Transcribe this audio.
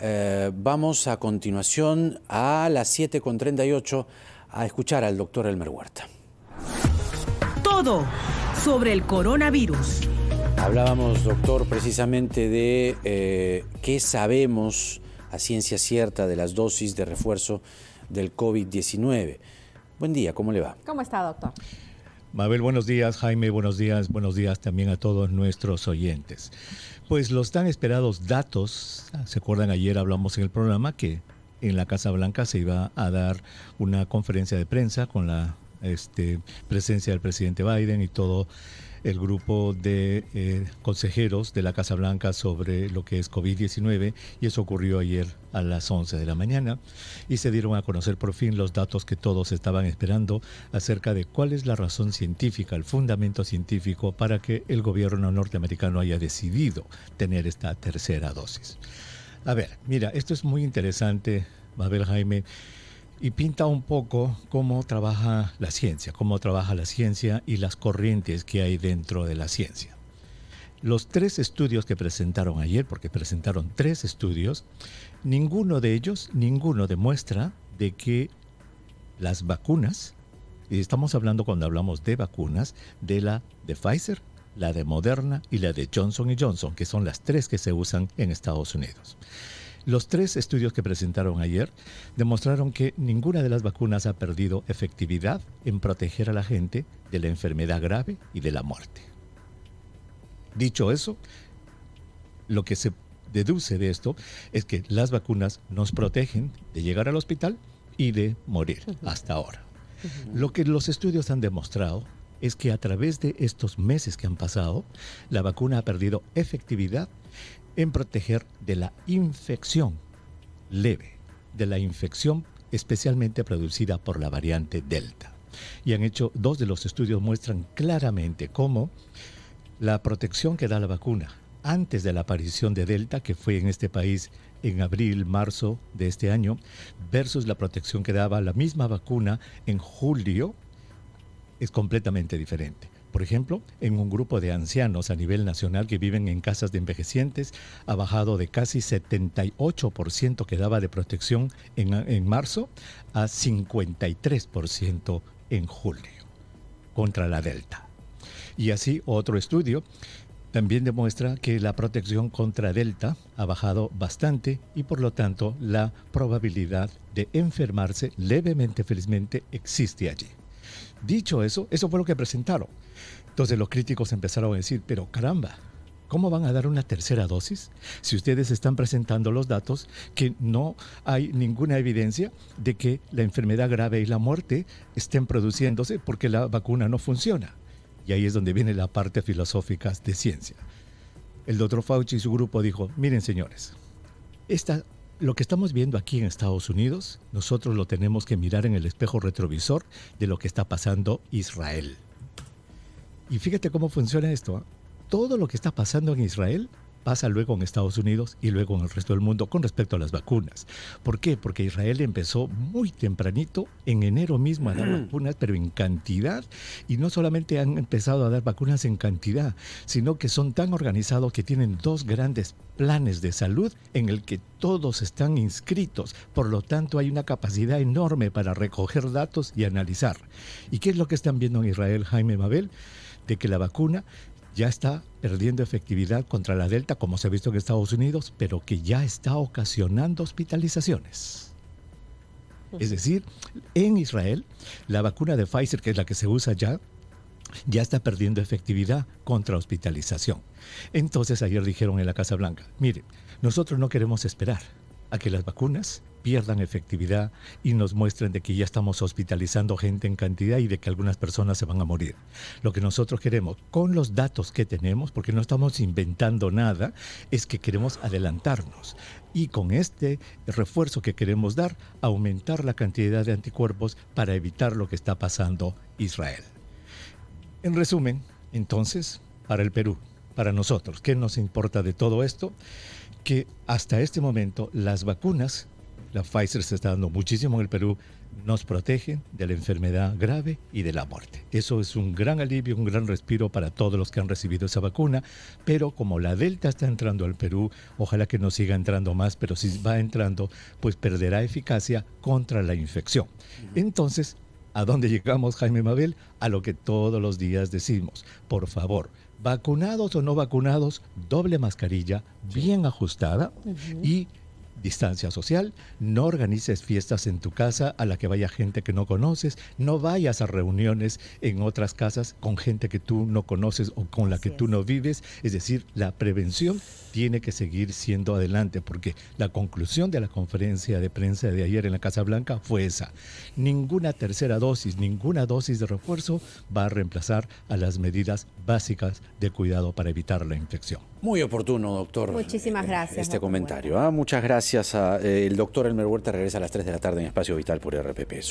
Eh, vamos a continuación a las 7.38 a escuchar al doctor Elmer Huerta. Todo sobre el coronavirus. Hablábamos, doctor, precisamente de eh, qué sabemos a ciencia cierta de las dosis de refuerzo del COVID-19. Buen día, ¿cómo le va? ¿Cómo está, doctor? Mabel, buenos días. Jaime, buenos días. Buenos días también a todos nuestros oyentes. Pues los tan esperados datos, ¿se acuerdan? Ayer hablamos en el programa que en la Casa Blanca se iba a dar una conferencia de prensa con la este, presencia del presidente Biden y todo el grupo de eh, consejeros de la Casa Blanca sobre lo que es COVID-19 y eso ocurrió ayer a las 11 de la mañana y se dieron a conocer por fin los datos que todos estaban esperando acerca de cuál es la razón científica, el fundamento científico para que el gobierno norteamericano haya decidido tener esta tercera dosis. A ver, mira, esto es muy interesante, Mabel Jaime y pinta un poco cómo trabaja la ciencia, cómo trabaja la ciencia y las corrientes que hay dentro de la ciencia. Los tres estudios que presentaron ayer, porque presentaron tres estudios, ninguno de ellos, ninguno demuestra de que las vacunas, y estamos hablando cuando hablamos de vacunas, de la de Pfizer, la de Moderna y la de Johnson Johnson, que son las tres que se usan en Estados Unidos. Los tres estudios que presentaron ayer demostraron que ninguna de las vacunas ha perdido efectividad en proteger a la gente de la enfermedad grave y de la muerte. Dicho eso, lo que se deduce de esto es que las vacunas nos protegen de llegar al hospital y de morir hasta ahora. Lo que los estudios han demostrado es que a través de estos meses que han pasado, la vacuna ha perdido efectividad en proteger de la infección leve, de la infección especialmente producida por la variante Delta. Y han hecho dos de los estudios muestran claramente cómo la protección que da la vacuna antes de la aparición de Delta, que fue en este país en abril, marzo de este año, versus la protección que daba la misma vacuna en julio, es completamente diferente por ejemplo, en un grupo de ancianos a nivel nacional que viven en casas de envejecientes, ha bajado de casi 78% que daba de protección en, marzo a 53% en julio contra la Delta. Y así otro estudio también demuestra que la protección contra Delta ha bajado bastante y por lo tanto la probabilidad de enfermarse levemente felizmente existe allí. Dicho eso, eso fue lo que presentaron. Entonces los críticos empezaron a decir, pero caramba, ¿cómo van a dar una tercera dosis si ustedes están presentando los datos que no hay ninguna evidencia de que la enfermedad grave y la muerte estén produciéndose porque la vacuna no funciona? Y ahí es donde viene la parte filosófica de ciencia. El doctor Fauci y su grupo dijo, miren señores, esta lo que estamos viendo aquí en Estados Unidos, nosotros lo tenemos que mirar en el espejo retrovisor de lo que está pasando Israel. Y fíjate cómo funciona esto. ¿ah? Todo lo que está pasando en Israel pasa luego en Estados Unidos y luego en el resto del mundo con respecto a las vacunas. ¿Por qué? Porque Israel empezó muy tempranito, en enero mismo, a dar vacunas, pero en cantidad. Y no solamente han empezado a dar vacunas en cantidad, sino que son tan organizados que tienen dos grandes planes de salud en el que todos están inscritos. Por lo tanto, hay una capacidad enorme para recoger datos y analizar. ¿Y qué es lo que están viendo en Israel, Jaime Mabel? De que la vacuna ya está perdiendo efectividad contra la Delta, como se ha visto en Estados Unidos, pero que ya está ocasionando hospitalizaciones. Es decir, en Israel, la vacuna de Pfizer, que es la que se usa ya, ya está perdiendo efectividad contra hospitalización. Entonces ayer dijeron en la Casa Blanca, mire, nosotros no queremos esperar a que las vacunas pierdan efectividad y nos muestren de que ya estamos hospitalizando gente en cantidad y de que algunas personas se van a morir. Lo que nosotros queremos, con los datos que tenemos, porque no estamos inventando nada, es que queremos adelantarnos y con este refuerzo que queremos dar, aumentar la cantidad de anticuerpos para evitar lo que está pasando Israel. En resumen, entonces, para el Perú, para nosotros, ¿qué nos importa de todo esto? que hasta este momento las vacunas, la Pfizer se está dando muchísimo en el Perú, nos protegen de la enfermedad grave y de la muerte. Eso es un gran alivio, un gran respiro para todos los que han recibido esa vacuna, pero como la Delta está entrando al Perú, ojalá que no siga entrando más, pero si va entrando, pues perderá eficacia contra la infección. Entonces, ¿A dónde llegamos, Jaime Mabel? A lo que todos los días decimos. Por favor, vacunados o no vacunados, doble mascarilla, bien ajustada y distancia social, no organices fiestas en tu casa a la que vaya gente que no conoces, no vayas a reuniones en otras casas con gente que tú no conoces o con la que tú no vives. Es decir, la prevención tiene que seguir siendo adelante porque la conclusión de la conferencia de prensa de ayer en la Casa Blanca fue esa. Ninguna tercera dosis, ninguna dosis de refuerzo va a reemplazar a las medidas básicas de cuidado para evitar la infección. Muy oportuno, doctor. Muchísimas eh, gracias. Este comentario. Ah, Muchas gracias. Gracias a eh, el doctor Elmer Huerta regresa a las 3 de la tarde en Espacio Vital por RPP.